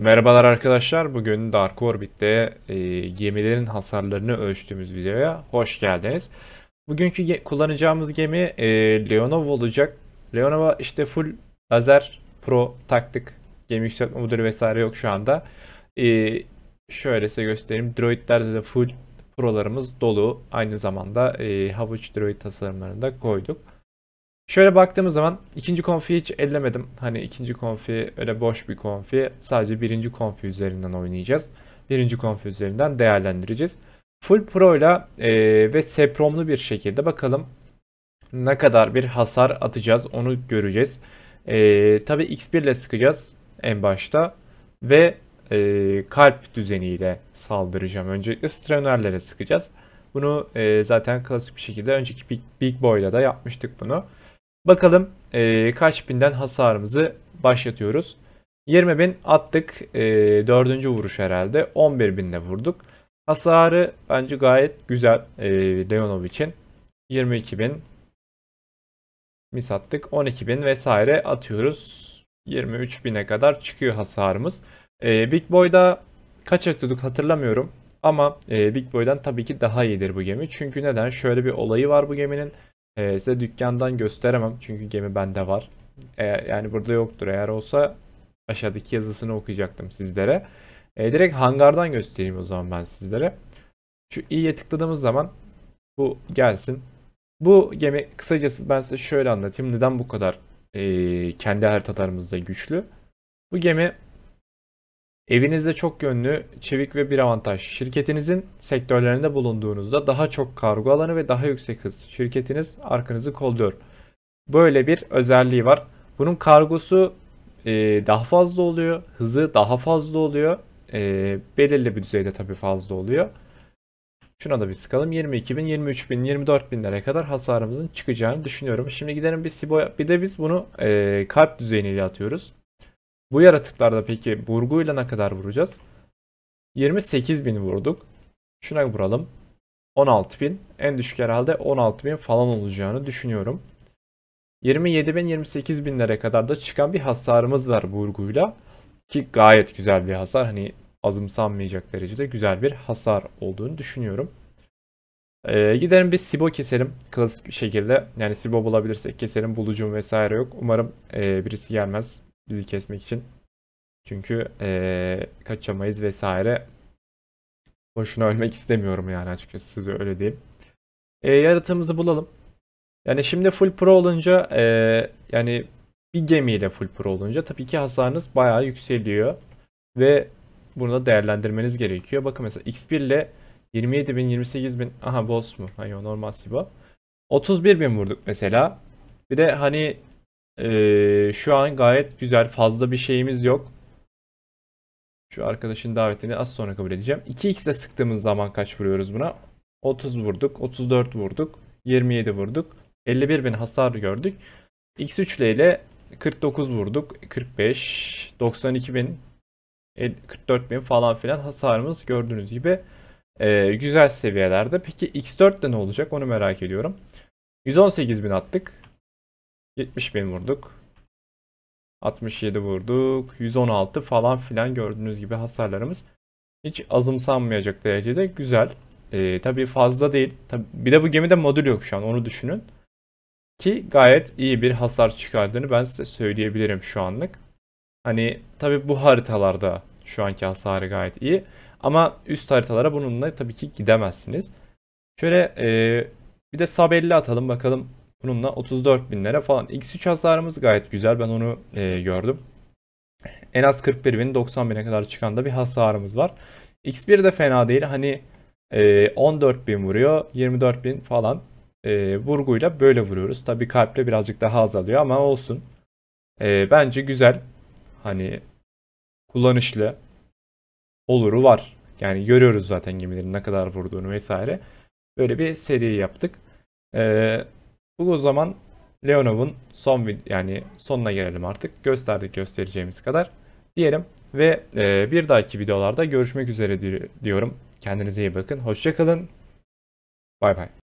Merhabalar arkadaşlar. Bugün Dark Orbit'te e, gemilerin hasarlarını ölçtüğümüz videoya hoş geldiniz. Bugünkü ge kullanacağımız gemi e, Leonov olacak. Leonov'a işte full lazer, pro, taktik, gemi yükseltme modülü vesaire yok şu anda. E, şöyle size göstereyim. Droidlerde de full prolarımız dolu. Aynı zamanda e, havuç droid tasarımlarını da koyduk. Şöyle baktığımız zaman ikinci konfi hiç ellemedim. Hani ikinci konfi öyle boş bir konfi. Sadece birinci konfi üzerinden oynayacağız. Birinci konfi üzerinden değerlendireceğiz. Full Pro ile e, ve Seprom'lu bir şekilde bakalım ne kadar bir hasar atacağız onu göreceğiz. E, Tabi X1 ile sıkacağız en başta ve e, kalp düzeniyle saldıracağım. Öncelikle strenerlere sıkacağız. Bunu e, zaten klasik bir şekilde önceki Big, Big ile de yapmıştık bunu. Bakalım e, kaç binden hasarımızı başlatıyoruz. 20 bin attık. E, 4. vuruş herhalde. 11 binde vurduk. Hasarı bence gayet güzel e, Leonov için. 22 bin mis attık. 12 bin vesaire atıyoruz. 23 bine kadar çıkıyor hasarımız. E, Big Boy'da kaç atıyorduk hatırlamıyorum. Ama e, Big Boy'dan tabii ki daha iyidir bu gemi. Çünkü neden? Şöyle bir olayı var bu geminin. Ee, size dükkandan gösteremem çünkü gemi bende var. Ee, yani burada yoktur. Eğer olsa aşağıdaki yazısını okuyacaktım sizlere. Ee, direkt hangardan göstereyim o zaman ben sizlere. Şu i'ye tıkladığımız zaman bu gelsin. Bu gemi kısacası ben size şöyle anlatayım. Neden bu kadar e, kendi haritalarımızda güçlü? Bu gemi Evinizde çok yönlü, çevik ve bir avantaj. Şirketinizin sektörlerinde bulunduğunuzda daha çok kargo alanı ve daha yüksek hız. Şirketiniz arkanızı kolluyor. Böyle bir özelliği var. Bunun kargosu e, daha fazla oluyor, hızı daha fazla oluyor. E, belirli bir düzeyde tabii fazla oluyor. Şuna da bir sıkalım. 22 bin, 23 bin, 24 binlere kadar hasarımızın çıkacağını düşünüyorum. Şimdi gidelim bir Sibo'ya. Bir de biz bunu e, kalp düzeyiyle atıyoruz. Bu yaratıklarda peki burguyla ne kadar vuracağız? 28.000 vurduk. Şuna vuralım. 16.000. En düşük herhalde 16.000 falan olacağını düşünüyorum. 27.000-28.000 binlere kadar da çıkan bir hasarımız var burguyla. Ki gayet güzel bir hasar. Hani azımsanmayacak derecede güzel bir hasar olduğunu düşünüyorum. Ee, gidelim bir Sibo keselim. Klasik bir şekilde. Yani Sibo bulabilirsek keselim. Bulucum vesaire yok. Umarım e, birisi gelmez bizi kesmek için. Çünkü ee, kaçamayız vesaire. Boşuna ölmek istemiyorum yani açıkçası size öyle diyeyim. E, yaratığımızı bulalım. Yani şimdi full pro olunca e, yani bir gemiyle full pro olunca tabii ki hasarınız bayağı yükseliyor. Ve bunu da değerlendirmeniz gerekiyor. Bakın mesela X1 ile 27.000, 28.000 aha boss mu? Hayır normal Sibo. 31.000 vurduk mesela. Bir de hani ee, şu an gayet güzel. Fazla bir şeyimiz yok. Şu arkadaşın davetini az sonra kabul edeceğim. 2x'de sıktığımız zaman kaç vuruyoruz buna? 30 vurduk, 34 vurduk, 27 vurduk. 51 bin hasar gördük. X3 ile 49 vurduk. 45, 92 bin, 44 bin falan filan hasarımız gördüğünüz gibi e, güzel seviyelerde. Peki X4 ile ne olacak onu merak ediyorum. 118 bin attık. 70 bin vurduk. 67 vurduk. 116 falan filan gördüğünüz gibi hasarlarımız hiç azımsanmayacak derecede güzel. Ee, tabii fazla değil. Tabii, bir de bu gemide modül yok şu an onu düşünün. Ki gayet iyi bir hasar çıkardığını ben size söyleyebilirim şu anlık. Hani tabii bu haritalarda şu anki hasarı gayet iyi. Ama üst haritalara bununla tabii ki gidemezsiniz. Şöyle e, bir de sabelli atalım bakalım Bununla 34 bin lira falan. X3 hasarımız gayet güzel. Ben onu e, gördüm. En az 41 bin 90 bine kadar çıkan da bir hasarımız var. X1 de fena değil. Hani e, 14 bin vuruyor. 24 bin falan e, vurguyla böyle vuruyoruz. Tabi kalple birazcık daha azalıyor ama olsun. E, bence güzel. Hani kullanışlı oluru var. Yani görüyoruz zaten gemilerin ne kadar vurduğunu vesaire. Böyle bir seri yaptık. Ee, bu o zaman Leonov'un son yani sonuna gelelim artık. Gösterdik göstereceğimiz kadar diyelim ve e, bir dahaki videolarda görüşmek üzere diyorum. Kendinize iyi bakın. Hoşçakalın. Bay bay.